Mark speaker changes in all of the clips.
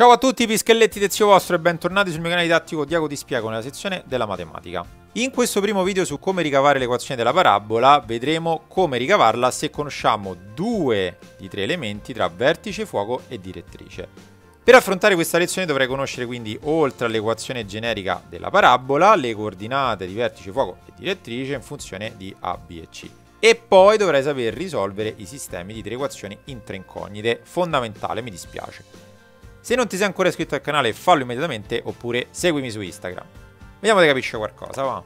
Speaker 1: Ciao a tutti pischelletti del zio vostro e bentornati sul mio canale didattico Diago ti spiego nella sezione della matematica. In questo primo video su come ricavare l'equazione della parabola vedremo come ricavarla se conosciamo due di tre elementi tra vertice, fuoco e direttrice. Per affrontare questa lezione dovrei conoscere quindi oltre all'equazione generica della parabola le coordinate di vertice, fuoco e direttrice in funzione di A, B e C e poi dovrei saper risolvere i sistemi di tre equazioni in tre incognite, fondamentale mi dispiace. Se non ti sei ancora iscritto al canale fallo immediatamente oppure seguimi su Instagram. Vediamo se capisce qualcosa, va.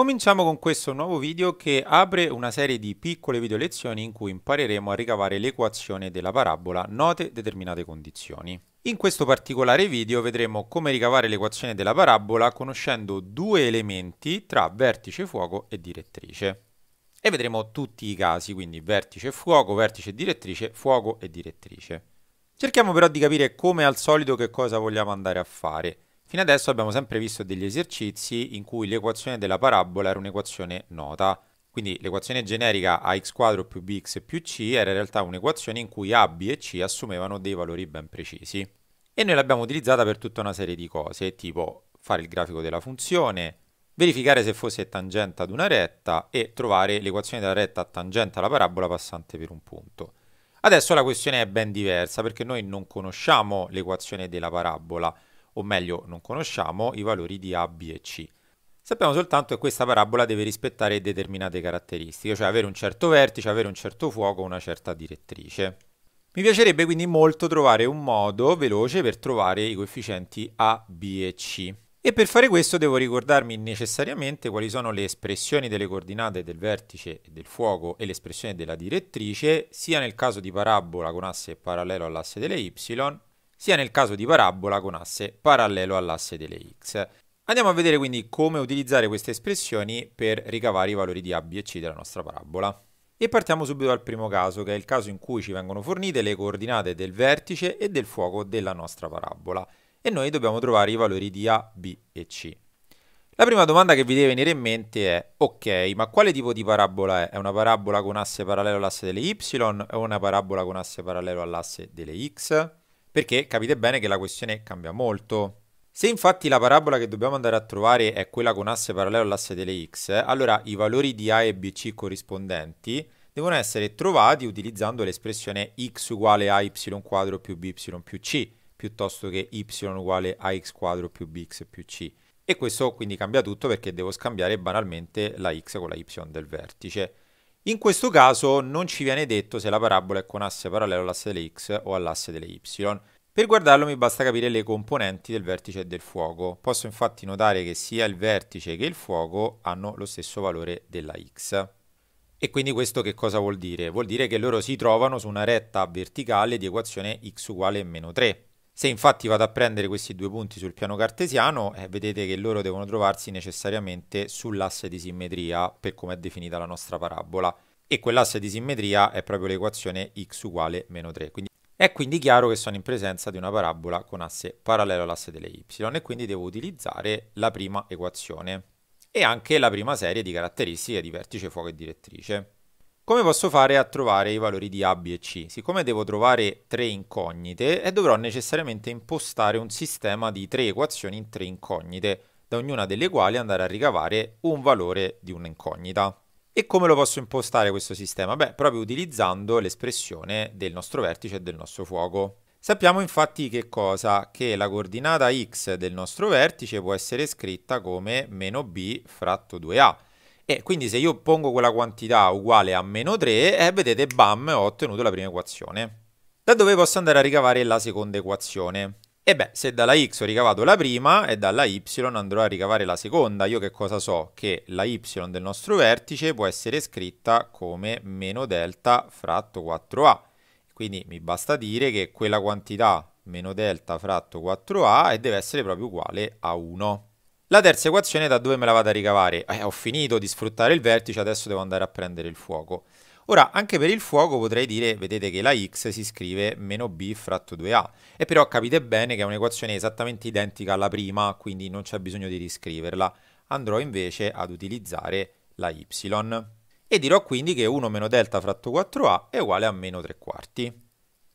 Speaker 1: Cominciamo con questo nuovo video che apre una serie di piccole video lezioni in cui impareremo a ricavare l'equazione della parabola note determinate condizioni. In questo particolare video vedremo come ricavare l'equazione della parabola conoscendo due elementi tra vertice fuoco e direttrice. E vedremo tutti i casi, quindi vertice fuoco, vertice direttrice, fuoco e direttrice. Cerchiamo però di capire come al solito che cosa vogliamo andare a fare. Fino adesso abbiamo sempre visto degli esercizi in cui l'equazione della parabola era un'equazione nota, quindi l'equazione generica ax2 più bx più c era in realtà un'equazione in cui a, b e c assumevano dei valori ben precisi. E noi l'abbiamo utilizzata per tutta una serie di cose, tipo fare il grafico della funzione, verificare se fosse tangente ad una retta e trovare l'equazione della retta tangente alla parabola passante per un punto. Adesso la questione è ben diversa perché noi non conosciamo l'equazione della parabola, o meglio non conosciamo i valori di A, B e C. Sappiamo soltanto che questa parabola deve rispettare determinate caratteristiche, cioè avere un certo vertice, avere un certo fuoco, una certa direttrice. Mi piacerebbe quindi molto trovare un modo veloce per trovare i coefficienti A, B e C. E per fare questo devo ricordarmi necessariamente quali sono le espressioni delle coordinate del vertice e del fuoco e l'espressione della direttrice, sia nel caso di parabola con asse parallelo all'asse delle y, sia nel caso di parabola con asse parallelo all'asse delle x. Andiamo a vedere quindi come utilizzare queste espressioni per ricavare i valori di a, b e c della nostra parabola. E partiamo subito dal primo caso, che è il caso in cui ci vengono fornite le coordinate del vertice e del fuoco della nostra parabola e noi dobbiamo trovare i valori di A, B e C. La prima domanda che vi deve venire in mente è, ok, ma quale tipo di parabola è? È una parabola con asse parallelo all'asse delle Y? o una parabola con asse parallelo all'asse delle X? perché capite bene che la questione cambia molto. Se infatti la parabola che dobbiamo andare a trovare è quella con asse parallelo all'asse delle x, allora i valori di a e bc corrispondenti devono essere trovati utilizzando l'espressione x uguale a y quadro più by più c, piuttosto che y uguale a x quadro più bx più c. E questo quindi cambia tutto perché devo scambiare banalmente la x con la y del vertice. In questo caso non ci viene detto se la parabola è con asse parallelo all'asse delle x o all'asse delle y. Per guardarlo mi basta capire le componenti del vertice e del fuoco. Posso infatti notare che sia il vertice che il fuoco hanno lo stesso valore della x. E quindi questo che cosa vuol dire? Vuol dire che loro si trovano su una retta verticale di equazione x uguale a meno 3. Se infatti vado a prendere questi due punti sul piano cartesiano, eh, vedete che loro devono trovarsi necessariamente sull'asse di simmetria per come è definita la nostra parabola. E quell'asse di simmetria è proprio l'equazione x uguale meno 3. Quindi è quindi chiaro che sono in presenza di una parabola con asse parallelo all'asse delle y e quindi devo utilizzare la prima equazione e anche la prima serie di caratteristiche di vertice, fuoco e direttrice. Come posso fare a trovare i valori di A, B e C? Siccome devo trovare tre incognite, e eh, dovrò necessariamente impostare un sistema di tre equazioni in tre incognite, da ognuna delle quali andare a ricavare un valore di un'incognita. E come lo posso impostare questo sistema? Beh, proprio utilizzando l'espressione del nostro vertice e del nostro fuoco. Sappiamo infatti che cosa? Che la coordinata x del nostro vertice può essere scritta come meno b fratto 2a, e quindi se io pongo quella quantità uguale a meno 3, eh, vedete, bam, ho ottenuto la prima equazione. Da dove posso andare a ricavare la seconda equazione? E beh, se dalla x ho ricavato la prima e dalla y andrò a ricavare la seconda, io che cosa so? Che la y del nostro vertice può essere scritta come meno delta fratto 4a. Quindi mi basta dire che quella quantità meno delta fratto 4a eh, deve essere proprio uguale a 1. La terza equazione da dove me la vado a ricavare? Eh, ho finito di sfruttare il vertice, adesso devo andare a prendere il fuoco. Ora, anche per il fuoco potrei dire, vedete che la x si scrive meno b fratto 2a, e però capite bene che è un'equazione esattamente identica alla prima, quindi non c'è bisogno di riscriverla. Andrò invece ad utilizzare la y. E dirò quindi che 1 meno delta fratto 4a è uguale a meno 3 quarti.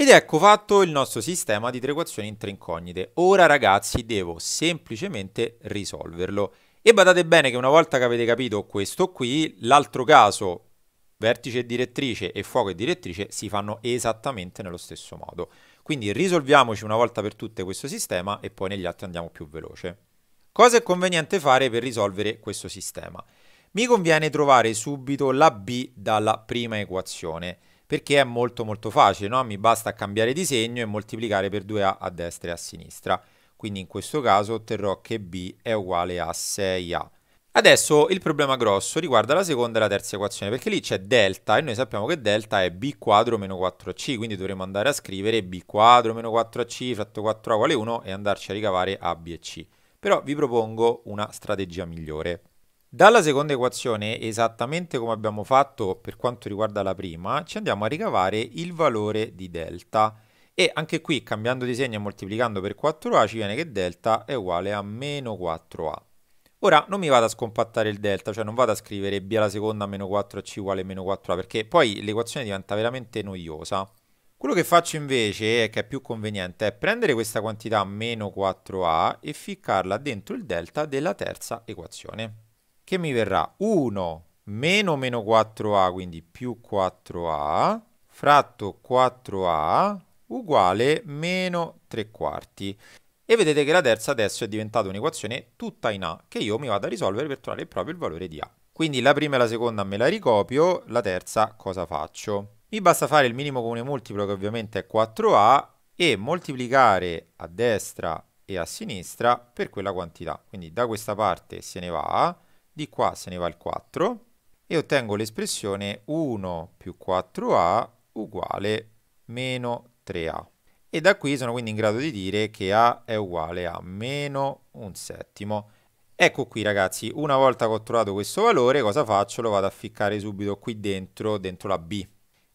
Speaker 1: Ed ecco fatto il nostro sistema di tre equazioni in tre incognite. Ora ragazzi devo semplicemente risolverlo. E badate bene che una volta che avete capito questo qui, l'altro caso, vertice e direttrice e fuoco e direttrice, si fanno esattamente nello stesso modo. Quindi risolviamoci una volta per tutte questo sistema e poi negli altri andiamo più veloce. Cosa è conveniente fare per risolvere questo sistema? Mi conviene trovare subito la B dalla prima equazione perché è molto molto facile, no? mi basta cambiare disegno e moltiplicare per 2a a destra e a sinistra. Quindi in questo caso otterrò che b è uguale a 6a. Adesso il problema grosso riguarda la seconda e la terza equazione, perché lì c'è delta e noi sappiamo che delta è b quadro meno 4c, quindi dovremo andare a scrivere b quadro meno 4c fratto 4a uguale 1 e andarci a ricavare a, b e c. Però vi propongo una strategia migliore. Dalla seconda equazione, esattamente come abbiamo fatto per quanto riguarda la prima, ci andiamo a ricavare il valore di delta. E anche qui, cambiando di segno e moltiplicando per 4a, ci viene che delta è uguale a meno 4a. Ora, non mi vado a scompattare il delta, cioè non vado a scrivere b alla seconda meno 4c uguale meno 4a, perché poi l'equazione diventa veramente noiosa. Quello che faccio invece, che è più conveniente, è prendere questa quantità meno 4a e ficcarla dentro il delta della terza equazione che mi verrà 1 meno meno 4a, quindi più 4a, fratto 4a uguale meno 3 quarti. E vedete che la terza adesso è diventata un'equazione tutta in A, che io mi vado a risolvere per trovare proprio il valore di A. Quindi la prima e la seconda me la ricopio, la terza cosa faccio? Mi basta fare il minimo comune multiplo che ovviamente è 4A e moltiplicare a destra e a sinistra per quella quantità. Quindi da questa parte se ne va di qua se ne va il 4 e ottengo l'espressione 1 più 4a uguale meno 3a. E da qui sono quindi in grado di dire che a è uguale a meno un settimo. Ecco qui ragazzi, una volta che ho trovato questo valore, cosa faccio? Lo vado a ficcare subito qui dentro, dentro la b.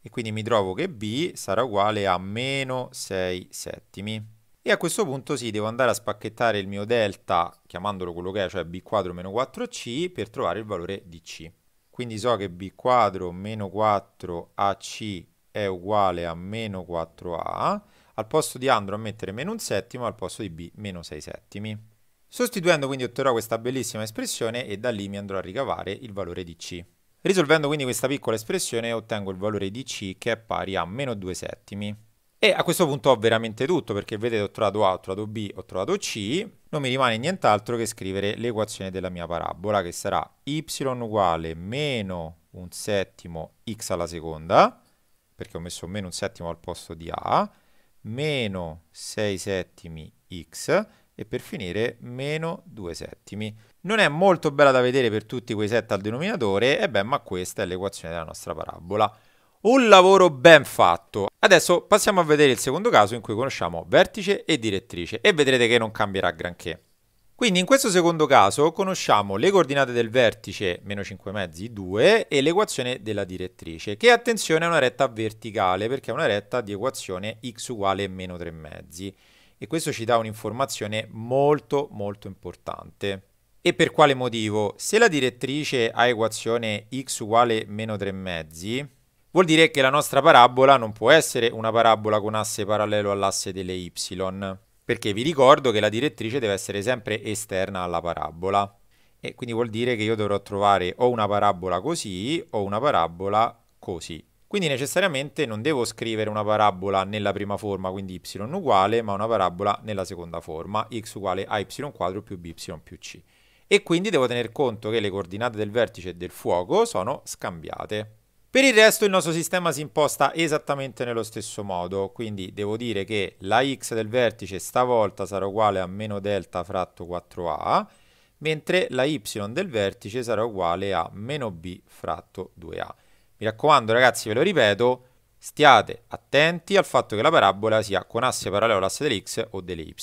Speaker 1: E quindi mi trovo che b sarà uguale a meno 6 settimi. E a questo punto sì, devo andare a spacchettare il mio delta, chiamandolo quello che è, cioè b quadro meno 4c, per trovare il valore di c. Quindi so che b quadro meno 4ac è uguale a meno 4a, al posto di andrò a mettere meno un settimo, al posto di b meno 6 settimi. Sostituendo quindi otterrò questa bellissima espressione e da lì mi andrò a ricavare il valore di c. Risolvendo quindi questa piccola espressione ottengo il valore di c che è pari a meno 2 settimi. E a questo punto ho veramente tutto perché vedete ho trovato A, ho trovato B, ho trovato C, non mi rimane nient'altro che scrivere l'equazione della mia parabola che sarà y uguale meno un settimo x alla seconda, perché ho messo meno un settimo al posto di A, meno 6 settimi x e per finire meno 2 settimi. Non è molto bella da vedere per tutti quei set al denominatore, e beh, ma questa è l'equazione della nostra parabola. Un lavoro ben fatto. Adesso passiamo a vedere il secondo caso in cui conosciamo vertice e direttrice e vedrete che non cambierà granché. Quindi in questo secondo caso conosciamo le coordinate del vertice meno 5 mezzi 2 e l'equazione della direttrice che attenzione è una retta verticale perché è una retta di equazione x uguale meno 3 mezzi e questo ci dà un'informazione molto molto importante. E per quale motivo? Se la direttrice ha equazione x uguale meno 3 mezzi Vuol dire che la nostra parabola non può essere una parabola con asse parallelo all'asse delle y, perché vi ricordo che la direttrice deve essere sempre esterna alla parabola. E quindi vuol dire che io dovrò trovare o una parabola così o una parabola così. Quindi necessariamente non devo scrivere una parabola nella prima forma, quindi y uguale, ma una parabola nella seconda forma, x uguale a y quadro più by più c. E quindi devo tener conto che le coordinate del vertice e del fuoco sono scambiate. Per il resto il nostro sistema si imposta esattamente nello stesso modo, quindi devo dire che la x del vertice stavolta sarà uguale a meno delta fratto 4a, mentre la y del vertice sarà uguale a meno b fratto 2a. Mi raccomando ragazzi, ve lo ripeto, stiate attenti al fatto che la parabola sia con asse parallelo all'asse dell'x o delle y.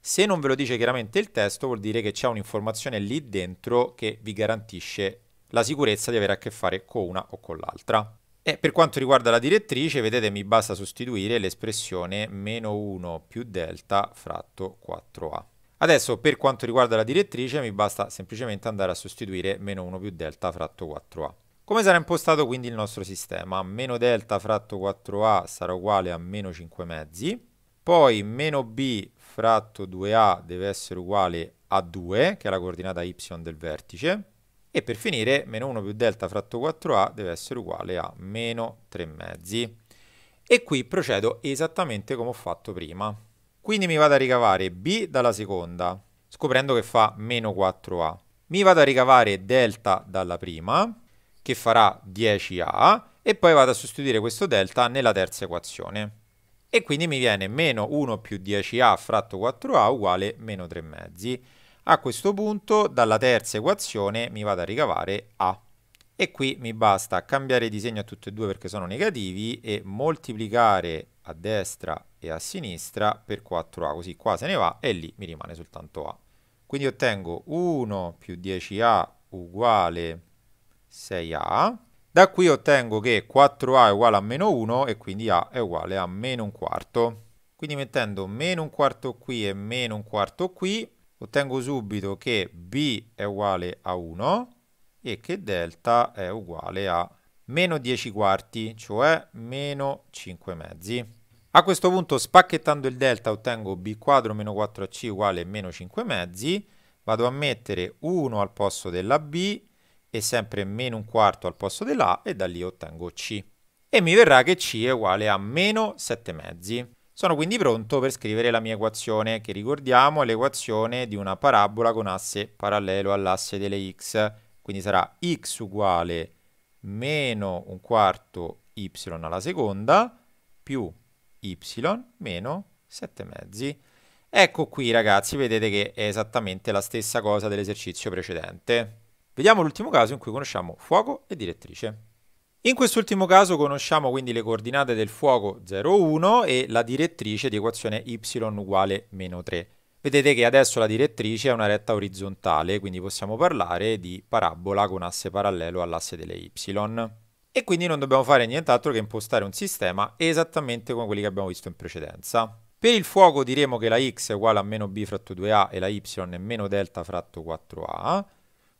Speaker 1: Se non ve lo dice chiaramente il testo vuol dire che c'è un'informazione lì dentro che vi garantisce la sicurezza di avere a che fare con una o con l'altra. E per quanto riguarda la direttrice, vedete mi basta sostituire l'espressione meno 1 più delta fratto 4a. Adesso per quanto riguarda la direttrice mi basta semplicemente andare a sostituire meno 1 più delta fratto 4a. Come sarà impostato quindi il nostro sistema? Meno delta fratto 4a sarà uguale a meno 5 mezzi, poi meno b fratto 2a deve essere uguale a 2, che è la coordinata y del vertice, e per finire, meno 1 più delta fratto 4a deve essere uguale a meno 3 mezzi. E qui procedo esattamente come ho fatto prima. Quindi mi vado a ricavare b dalla seconda, scoprendo che fa meno 4a. Mi vado a ricavare delta dalla prima, che farà 10a, e poi vado a sostituire questo delta nella terza equazione. E quindi mi viene meno 1 più 10a fratto 4a uguale meno 3 mezzi. A questo punto dalla terza equazione mi vado a ricavare A e qui mi basta cambiare disegno a tutti e due perché sono negativi e moltiplicare a destra e a sinistra per 4A, così qua se ne va e lì mi rimane soltanto A. Quindi ottengo 1 più 10A uguale 6A, da qui ottengo che 4A è uguale a meno 1 e quindi A è uguale a meno un quarto. Quindi mettendo meno un quarto qui e meno un quarto qui, ottengo subito che b è uguale a 1 e che delta è uguale a meno 10 quarti, cioè meno 5 mezzi. A questo punto spacchettando il delta ottengo b quadro meno 4 ac uguale a meno 5 mezzi, vado a mettere 1 al posto della b e sempre meno un quarto al posto dell'a e da lì ottengo c. E mi verrà che c è uguale a meno 7 mezzi. Sono quindi pronto per scrivere la mia equazione, che ricordiamo è l'equazione di una parabola con asse parallelo all'asse delle x, quindi sarà x uguale meno un quarto y alla seconda più y meno 7 mezzi. Ecco qui ragazzi, vedete che è esattamente la stessa cosa dell'esercizio precedente. Vediamo l'ultimo caso in cui conosciamo fuoco e direttrice. In quest'ultimo caso conosciamo quindi le coordinate del fuoco 0,1 e la direttrice di equazione y uguale meno 3. Vedete che adesso la direttrice è una retta orizzontale, quindi possiamo parlare di parabola con asse parallelo all'asse delle y. E quindi non dobbiamo fare nient'altro che impostare un sistema esattamente come quelli che abbiamo visto in precedenza. Per il fuoco diremo che la x è uguale a meno b fratto 2a e la y è meno delta fratto 4a,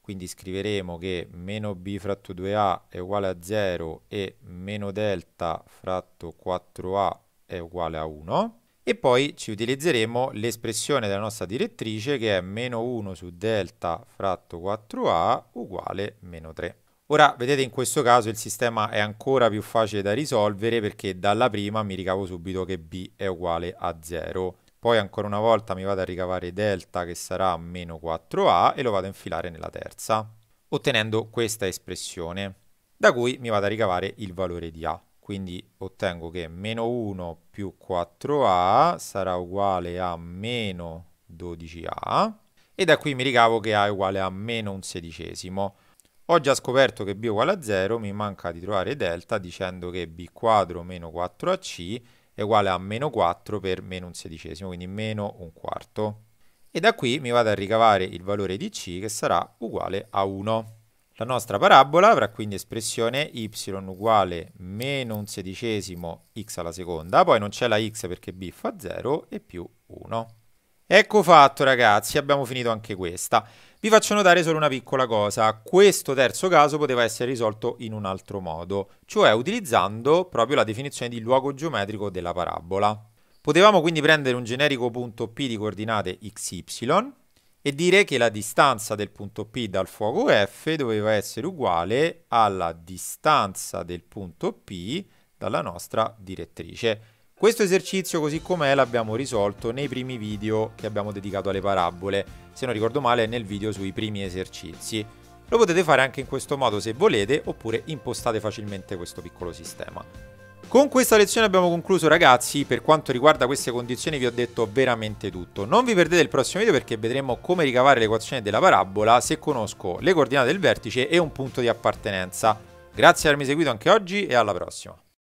Speaker 1: quindi scriveremo che meno b fratto 2a è uguale a 0 e meno delta fratto 4a è uguale a 1 e poi ci utilizzeremo l'espressione della nostra direttrice che è meno 1 su delta fratto 4a uguale meno 3. Ora vedete in questo caso il sistema è ancora più facile da risolvere perché dalla prima mi ricavo subito che b è uguale a 0 poi ancora una volta mi vado a ricavare delta che sarà meno 4a e lo vado a infilare nella terza, ottenendo questa espressione, da cui mi vado a ricavare il valore di a. Quindi ottengo che meno 1 più 4a sarà uguale a meno 12a e da qui mi ricavo che a è uguale a meno un sedicesimo. Ho già scoperto che b è uguale a 0, mi manca di trovare delta dicendo che b quadro meno 4ac è uguale a meno 4 per meno un sedicesimo, quindi meno un quarto. E da qui mi vado a ricavare il valore di C che sarà uguale a 1. La nostra parabola avrà quindi espressione y uguale meno un sedicesimo x alla seconda, poi non c'è la x perché b fa 0 e più 1. Ecco fatto ragazzi, abbiamo finito anche questa. Vi faccio notare solo una piccola cosa, questo terzo caso poteva essere risolto in un altro modo, cioè utilizzando proprio la definizione di luogo geometrico della parabola. Potevamo quindi prendere un generico punto P di coordinate xy e dire che la distanza del punto P dal fuoco F doveva essere uguale alla distanza del punto P dalla nostra direttrice. Questo esercizio così com'è l'abbiamo risolto nei primi video che abbiamo dedicato alle parabole, se non ricordo male nel video sui primi esercizi. Lo potete fare anche in questo modo se volete oppure impostate facilmente questo piccolo sistema. Con questa lezione abbiamo concluso ragazzi, per quanto riguarda queste condizioni vi ho detto veramente tutto. Non vi perdete il prossimo video perché vedremo come ricavare l'equazione della parabola se conosco le coordinate del vertice e un punto di appartenenza. Grazie per avermi seguito anche oggi e alla prossima.